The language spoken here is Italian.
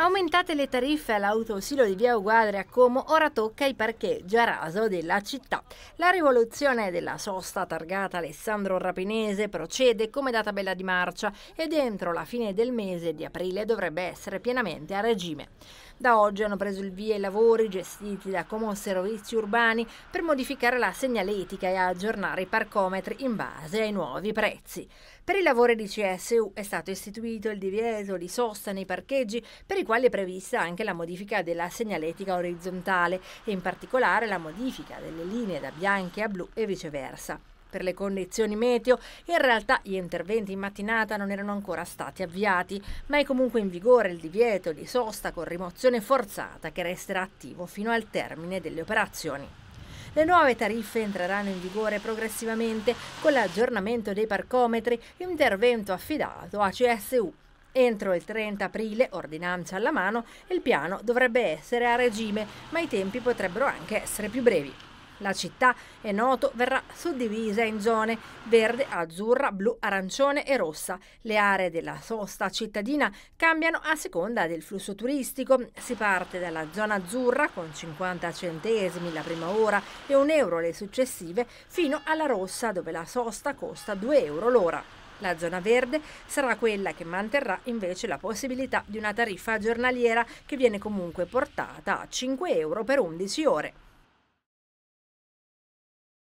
Aumentate le tariffe all'autosilo di Via Uguadre a Como, ora tocca il parcheggio a raso della città. La rivoluzione della sosta targata Alessandro Rapinese procede come da tabella di marcia ed entro la fine del mese di aprile dovrebbe essere pienamente a regime. Da oggi hanno preso il via i lavori gestiti da Como Servizi Urbani per modificare la segnaletica e aggiornare i parcometri in base ai nuovi prezzi. Per i lavori di CSU è stato istituito il divieto di sosta nei parcheggi per i quali è prevista anche la modifica della segnaletica orizzontale e in particolare la modifica delle linee da bianche a blu e viceversa per le condizioni meteo, in realtà gli interventi in mattinata non erano ancora stati avviati, ma è comunque in vigore il divieto di sosta con rimozione forzata che resterà attivo fino al termine delle operazioni. Le nuove tariffe entreranno in vigore progressivamente con l'aggiornamento dei parcometri, intervento affidato a CSU Entro il 30 aprile, ordinanza alla mano, il piano dovrebbe essere a regime, ma i tempi potrebbero anche essere più brevi. La città, è noto, verrà suddivisa in zone verde, azzurra, blu, arancione e rossa. Le aree della sosta cittadina cambiano a seconda del flusso turistico. Si parte dalla zona azzurra con 50 centesimi la prima ora e un euro le successive, fino alla rossa dove la sosta costa 2 euro l'ora. La zona verde sarà quella che manterrà invece la possibilità di una tariffa giornaliera che viene comunque portata a 5 euro per 11 ore.